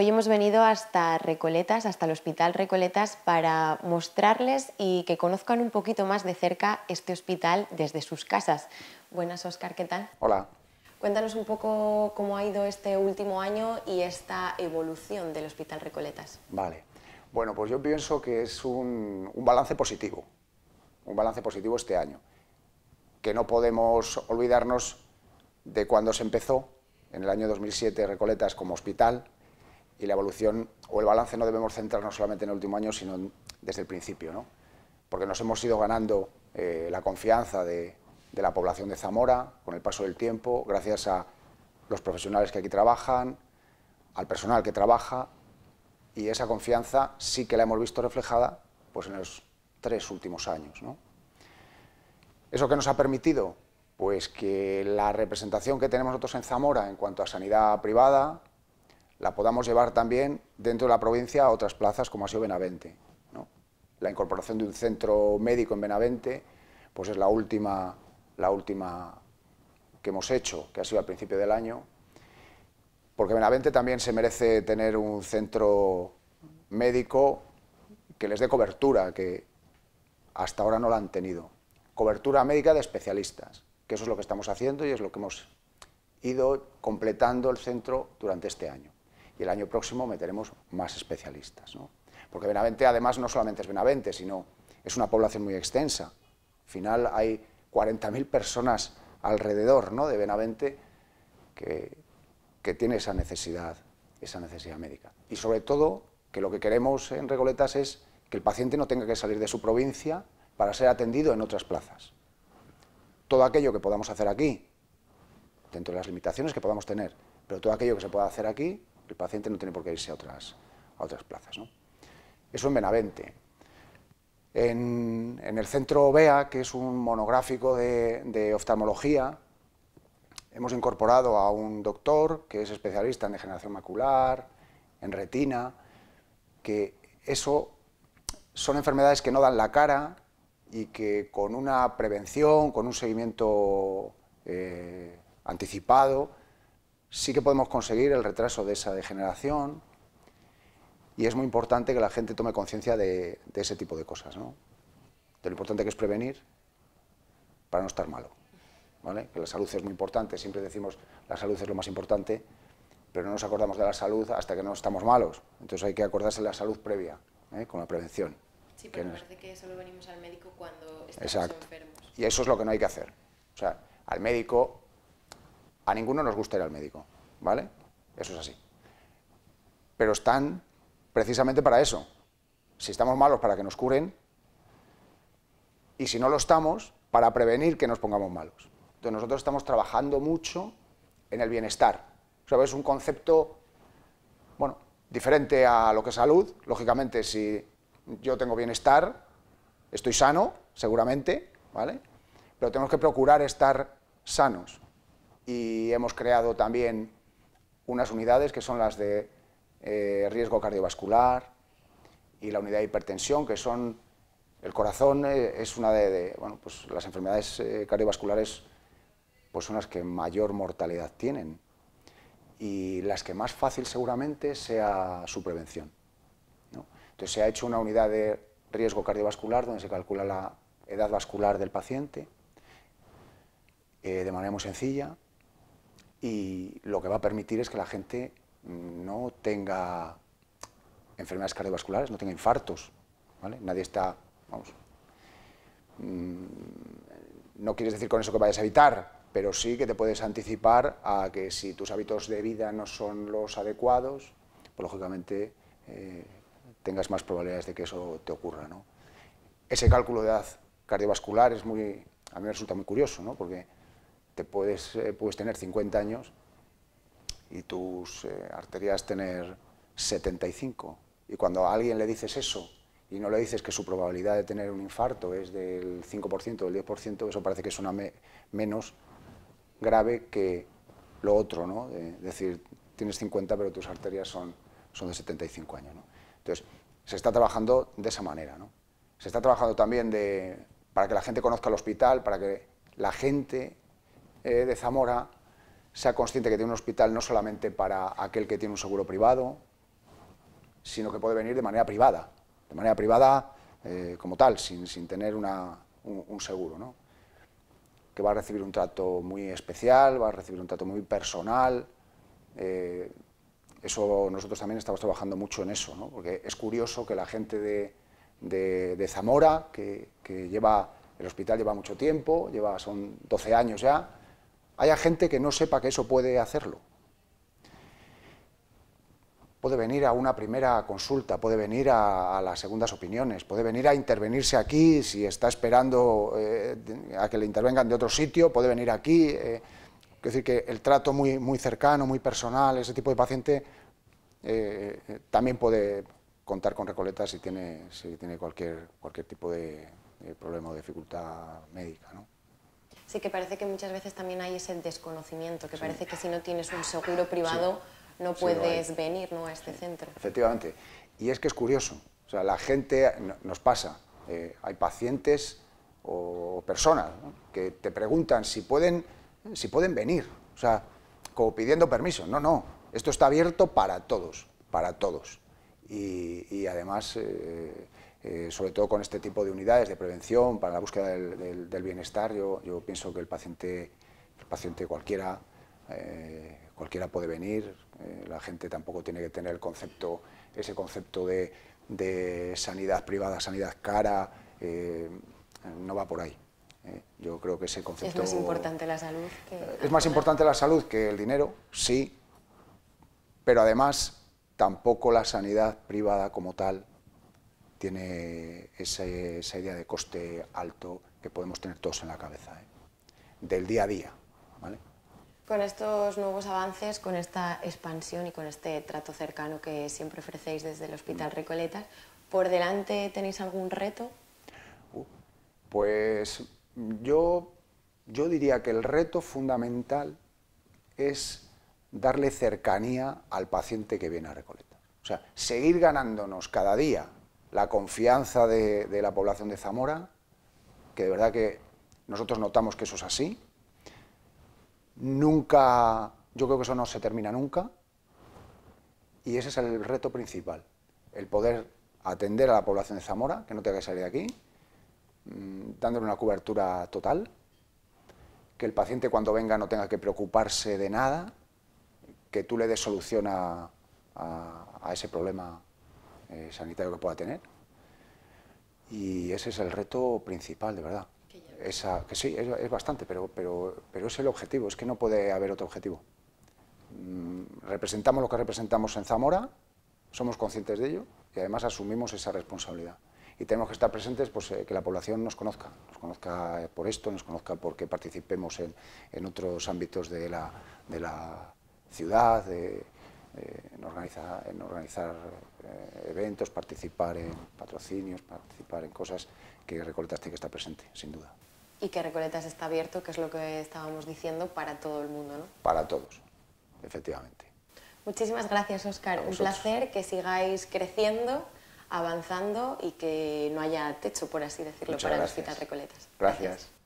Hoy hemos venido hasta Recoletas, hasta el Hospital Recoletas, para mostrarles y que conozcan un poquito más de cerca este hospital desde sus casas. Buenas, Oscar, ¿qué tal? Hola. Cuéntanos un poco cómo ha ido este último año y esta evolución del Hospital Recoletas. Vale. Bueno, pues yo pienso que es un, balance positivo, un balance positivo este año, que no podemos olvidarnos de cuando se empezó, en el año 2007, Recoletas como hospital, y la evolución o el balance no debemos centrarnos solamente en el último año, sino desde el principio, porque nos hemos ido ganando eh, la confianza de, la población de Zamora con el paso del tiempo, gracias a los profesionales que aquí trabajan, al personal que trabaja, y esa confianza sí que la hemos visto reflejada pues, en los tres últimos años. ¿Eso qué nos ha permitido? Pues que la representación que tenemos nosotros en Zamora en cuanto a sanidad privada, la podamos llevar también dentro de la provincia a otras plazas como ha sido Benavente. La incorporación de un centro médico en Benavente pues es la última, la última que hemos hecho, que ha sido al principio del año, porque Benavente también se merece tener un centro médico que les dé cobertura, que hasta ahora no la han tenido. Cobertura médica de especialistas, que eso es lo que estamos haciendo y es lo que hemos ido completando el centro durante este año y el año próximo meteremos más especialistas. Porque Benavente además no solamente es Benavente, sino es una población muy extensa. Al final hay 40.000 personas alrededor de Benavente que, que tiene esa necesidad, esa necesidad médica. Y sobre todo que lo que queremos en Regoletas es que el paciente no tenga que salir de su provincia para ser atendido en otras plazas. Todo aquello que podamos hacer aquí, dentro de las limitaciones que podamos tener, pero todo aquello que se pueda hacer aquí, el paciente no tiene por qué irse a otras, otras plazas. ¿no? Eso en Benavente. En, el centro OBEA, que es un monográfico de, oftalmología, hemos incorporado a un doctor que es especialista en degeneración macular, en retina, que eso son enfermedades que no dan la cara y que con una prevención, con un seguimiento eh, anticipado, sí que podemos conseguir el retraso de esa degeneración y es muy importante que la gente tome conciencia de, ese tipo de cosas, De lo importante que es prevenir para no estar malo, ¿vale? Que la salud es muy importante, siempre decimos la salud es lo más importante, pero no nos acordamos de la salud hasta que no estamos malos. Entonces hay que acordarse de la salud previa, ¿eh? con la prevención. Sí, pero parece que solo venimos al médico cuando estamos Exacto. Y eso es lo que no hay que hacer. O sea, al médico a ninguno nos gusta ir al médico, ¿vale? Eso es así. Pero están precisamente para eso. Si estamos malos, para que nos curen, y si no lo estamos, para prevenir que nos pongamos malos. Entonces nosotros estamos trabajando mucho en el bienestar. es un concepto, bueno, diferente a lo que es salud. Lógicamente, si yo tengo bienestar, estoy sano, seguramente, ¿vale? Pero tenemos que procurar estar sanos y hemos creado también unas unidades que son las de eh, riesgo cardiovascular y la unidad de hipertensión, que son el corazón, eh, es una de, bueno, pues las enfermedades eh, cardiovasculares pues son las que mayor mortalidad tienen y las que más fácil seguramente sea su prevención. Entonces se ha hecho una unidad de riesgo cardiovascular donde se calcula la edad vascular del paciente de manera muy sencilla, y lo que va a permitir es que la gente no tenga enfermedades cardiovasculares, no tenga infartos, ¿vale? Nadie está, vamos, mm, no quieres decir con eso que vayas a evitar, pero sí que te puedes anticipar a que si tus hábitos de vida no son los adecuados, pues lógicamente eh, tengas más probabilidades de que eso te ocurra, ¿no? Ese cálculo de edad cardiovascular es muy, a mí me resulta muy curioso, ¿no? Porque te puedes, eh, puedes tener 50 años y tus eh, arterias tener 75. Y cuando a alguien le dices eso y no le dices que su probabilidad de tener un infarto es del 5% o del 10%, eso parece que es menos grave que lo otro, ¿no? decir, tienes 50 pero tus arterias son, son de 75 años, Entonces, se está trabajando de esa manera, ¿no? Se está trabajando también de, para que la gente conozca el hospital, para que la gente eh, de Zamora sea consciente que tiene un hospital no solamente para aquel que tiene un seguro privado, sino que puede venir de manera privada, de manera privada eh, como tal, sin, tener un, seguro. ¿no? Que va a recibir un trato muy especial, va a recibir un trato muy personal. Eh, eso nosotros también estamos trabajando mucho en eso, porque es curioso que la gente de, Zamora, que, lleva, el hospital lleva mucho tiempo, lleva, son 12 años ya, haya gente que no sepa que eso puede hacerlo. Puede venir a una primera consulta, puede venir a, las segundas opiniones, puede venir a intervenirse aquí si está esperando eh, a que le intervengan de otro sitio, puede venir aquí. es eh, decir, que el trato muy, cercano, muy personal, ese tipo de paciente eh, también puede contar con Recoleta si tiene, si tiene cualquier, cualquier tipo de, de problema o dificultad médica. ¿no? sí que parece que muchas veces también hay ese desconocimiento, que parece que si no tienes un seguro privado no puedes venir ¿no? a este centro. Efectivamente. Y es que es curioso. O sea, la gente nos pasa. Eh, hay pacientes o personas que te preguntan si pueden, si pueden venir. O sea, como pidiendo permiso. No, no. Esto está abierto para todos. Para todos. Y, además... Eh, eh, sobre todo con este tipo de unidades de prevención para la búsqueda del, bienestar, yo, pienso que el paciente, paciente cualquiera, eh, cualquiera puede venir, eh, la gente tampoco tiene que tener el concepto, ese concepto de, sanidad privada, sanidad cara, no va por ahí. Yo creo que ese concepto... ¿Es importante la salud que...? Es más importante la salud que el dinero, sí, pero además tampoco la sanidad privada como tal tiene ese, esa idea de coste alto que podemos tener todos en la cabeza, ¿eh? del día a día. Con estos nuevos avances, con esta expansión y con este trato cercano que siempre ofrecéis desde el Hospital mm. Recoletas, ¿por delante tenéis algún reto? Uh, pues yo, yo diría que el reto fundamental es darle cercanía al paciente que viene a Recoletas. O sea, seguir ganándonos cada día la confianza de, la población de Zamora, que de verdad que nosotros notamos que eso es así. Nunca, yo creo que eso no se termina nunca, y ese es el reto principal, el poder atender a la población de Zamora, que no tenga que salir de aquí, mm, dándole una cobertura total, que el paciente cuando venga no tenga que preocuparse de nada, que tú le des solución a ese problema eh, sanitario que pueda tener. Y ese es el reto principal, de verdad. que sí, es, bastante, pero, pero, pero es el objetivo, es que no puede haber otro objetivo. Mm, representamos lo que representamos en Zamora, somos conscientes de ello y además asumimos esa responsabilidad. Y tenemos que estar presentes, pues, eh, que la población nos conozca, nos conozca por esto, nos conozca porque participemos en, otros ámbitos de la, de la ciudad, de, en organizar, en eh, organizar eventos, participar en patrocinios, participar en cosas que Recoletas tiene que estar presente, sin duda. Y que Recoletas está abierto, que es lo que estábamos diciendo, para todo el mundo, ¿no? Para todos, efectivamente. Muchísimas gracias, Oscar Un placer que sigáis creciendo, avanzando y que no haya techo, por así decirlo, para visitar Recoletas. gracias.